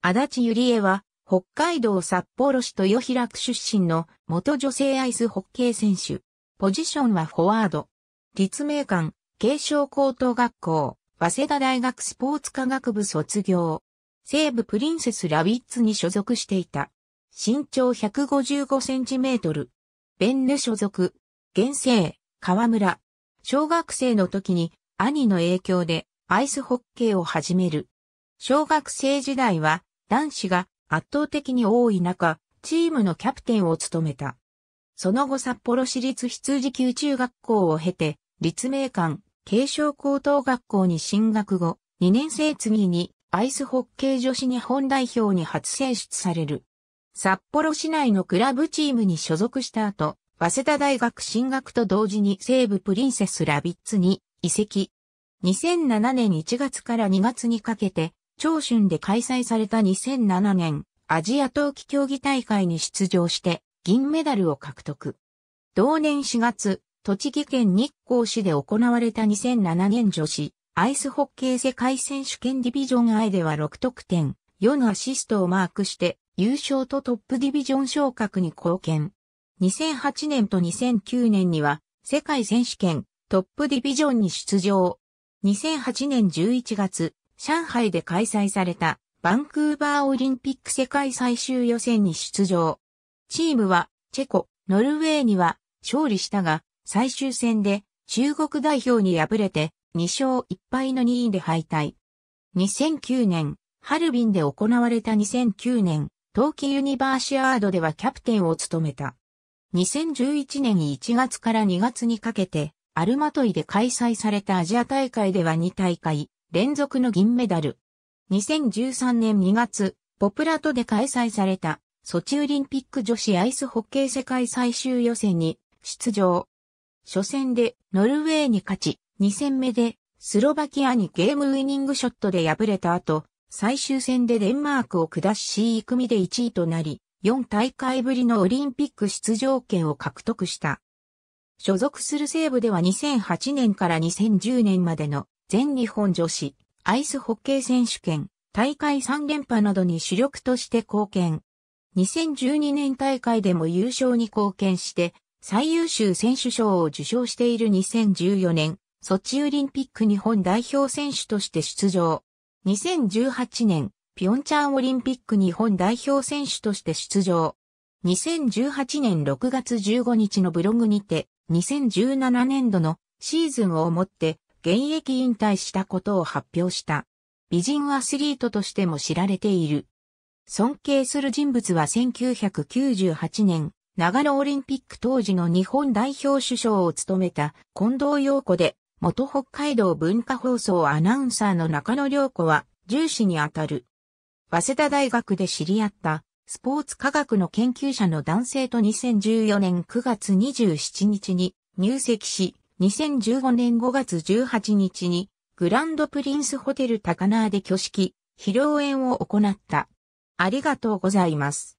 足立ゆりえは、北海道札幌市豊平区出身の元女性アイスホッケー選手。ポジションはフォワード。立命館、慶承高等学校、早稲田大学スポーツ科学部卒業。西部プリンセスラビッツに所属していた。身長155センチメートル。ベンヌ所属。現世、河村。小学生の時に兄の影響でアイスホッケーを始める。小学生時代は男子が圧倒的に多い中、チームのキャプテンを務めた。その後札幌市立羊級中学校を経て、立命館、慶尚高等学校に進学後、2年生次にアイスホッケー女子日本代表に初選出される。札幌市内のクラブチームに所属した後、早稲田大学進学と同時に西部プリンセスラビッツに移籍。2007年1月から2月にかけて長春で開催された2007年アジア冬季競技大会に出場して銀メダルを獲得。同年4月、栃木県日光市で行われた2007年女子アイスホッケー世界選手権ディビジョン I では6得点、4アシストをマークして優勝とトップディビジョン昇格に貢献。2008年と2009年には世界選手権トップディビジョンに出場。2008年11月、上海で開催されたバンクーバーオリンピック世界最終予選に出場。チームはチェコ、ノルウェーには勝利したが、最終戦で中国代表に敗れて2勝1敗の2位で敗退。2009年、ハルビンで行われた2009年、冬季ユニバーシアードではキャプテンを務めた。2011年1月から2月にかけて、アルマトイで開催されたアジア大会では2大会、連続の銀メダル。2013年2月、ポプラトで開催された、ソチオリンピック女子アイスホッケー世界最終予選に出場。初戦でノルウェーに勝ち、2戦目でスロバキアにゲームウィニングショットで敗れた後、最終戦でデンマークを下し C 組で1位となり、4大会ぶりのオリンピック出場権を獲得した。所属する西部では2008年から2010年までの全日本女子、アイスホッケー選手権、大会3連覇などに主力として貢献。2012年大会でも優勝に貢献して、最優秀選手賞を受賞している2014年、ソチオリンピック日本代表選手として出場。2018年、ピョンチャンオリンピック日本代表選手として出場。2018年6月15日のブログにて、2017年度のシーズンをもって現役引退したことを発表した。美人アスリートとしても知られている。尊敬する人物は1998年、長野オリンピック当時の日本代表首相を務めた近藤陽子で、元北海道文化放送アナウンサーの中野良子は、重視にあたる。早稲田大学で知り合った、スポーツ科学の研究者の男性と2014年9月27日に入籍し、2015年5月18日にグランドプリンスホテル高輪で挙式、披露宴を行った。ありがとうございます。